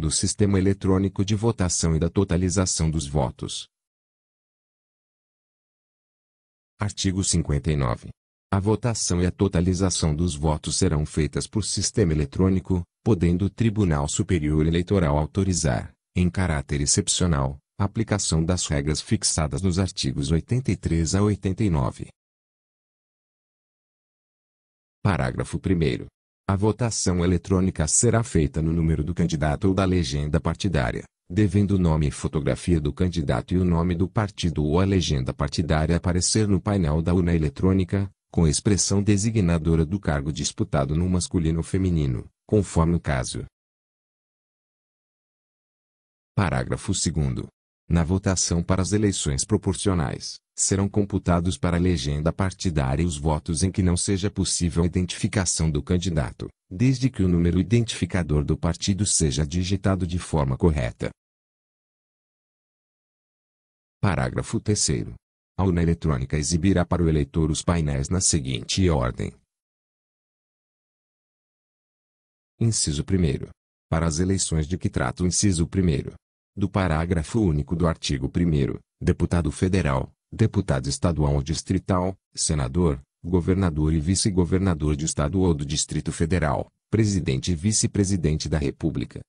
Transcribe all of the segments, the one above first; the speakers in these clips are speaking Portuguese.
do sistema eletrônico de votação e da totalização dos votos. Artigo 59. A votação e a totalização dos votos serão feitas por sistema eletrônico, podendo o Tribunal Superior Eleitoral autorizar, em caráter excepcional, a aplicação das regras fixadas nos artigos 83 a 89. Parágrafo 1. A votação eletrônica será feita no número do candidato ou da legenda partidária, devendo o nome e fotografia do candidato e o nome do partido ou a legenda partidária aparecer no painel da urna eletrônica, com expressão designadora do cargo disputado no masculino ou feminino, conforme o caso. Parágrafo 2 na votação para as eleições proporcionais, serão computados para a legenda partidária os votos em que não seja possível a identificação do candidato, desde que o número identificador do partido seja digitado de forma correta. Parágrafo 3. A urna eletrônica exibirá para o eleitor os painéis na seguinte ordem. Inciso 1. Para as eleições de que trata o inciso 1 do parágrafo único do artigo 1 deputado federal, deputado estadual ou distrital, senador, governador e vice-governador de estado ou do Distrito Federal, presidente e vice-presidente da República.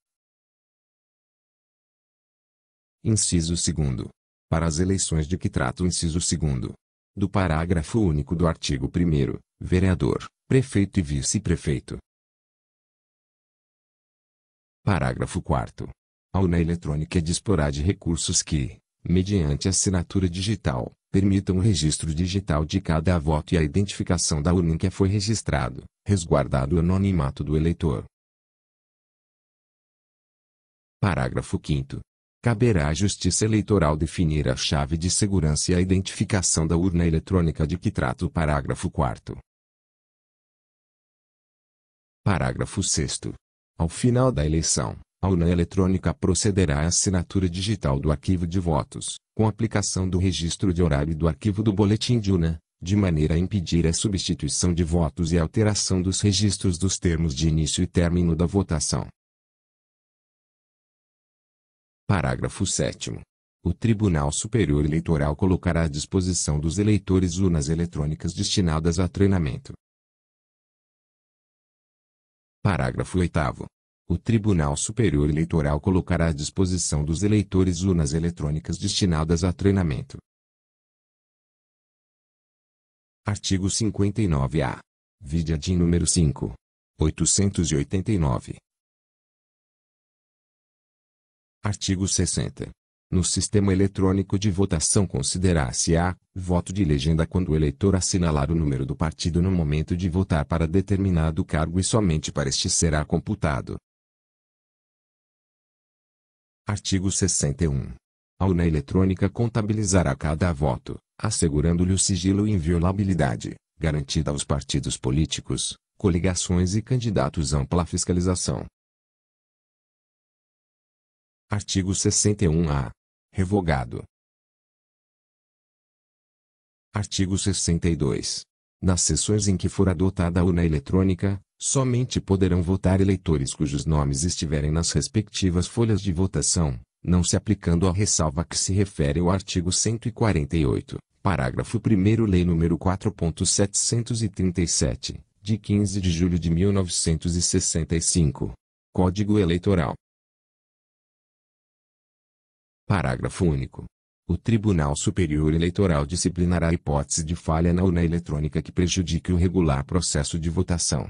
Inciso 2 para as eleições de que trata o inciso 2 do parágrafo único do artigo 1 vereador, prefeito e vice-prefeito. Parágrafo 4 a urna eletrônica disporá de recursos que, mediante assinatura digital, permitam o registro digital de cada voto e a identificação da urna em que foi registrado, resguardado o anonimato do eleitor. Parágrafo 5 Caberá à Justiça Eleitoral definir a chave de segurança e a identificação da urna eletrônica de que trata o parágrafo 4 Parágrafo 6 Ao final da eleição, a urna eletrônica procederá à assinatura digital do arquivo de votos, com aplicação do registro de horário e do arquivo do boletim de urna, de maneira a impedir a substituição de votos e alteração dos registros dos termos de início e término da votação. Parágrafo 7. O Tribunal Superior Eleitoral colocará à disposição dos eleitores urnas eletrônicas destinadas a treinamento. Parágrafo 8 o Tribunal Superior Eleitoral colocará à disposição dos eleitores urnas eletrônicas destinadas a treinamento. Artigo 59-A. Vide de número 5. 889. Artigo 60. No sistema eletrônico de votação considerar-se-á voto de legenda quando o eleitor assinalar o número do partido no momento de votar para determinado cargo e somente para este será computado. Artigo 61. A urna eletrônica contabilizará cada voto, assegurando-lhe o sigilo e inviolabilidade, garantida aos partidos políticos, coligações e candidatos ampla fiscalização. Artigo 61-A. Revogado. Artigo 62. Nas sessões em que for adotada a urna eletrônica, Somente poderão votar eleitores cujos nomes estiverem nas respectivas folhas de votação, não se aplicando a ressalva que se refere ao artigo 148, parágrafo 1 Lei nº 4.737, de 15 de julho de 1965. Código Eleitoral. Parágrafo único. O Tribunal Superior Eleitoral disciplinará a hipótese de falha na urna eletrônica que prejudique o regular processo de votação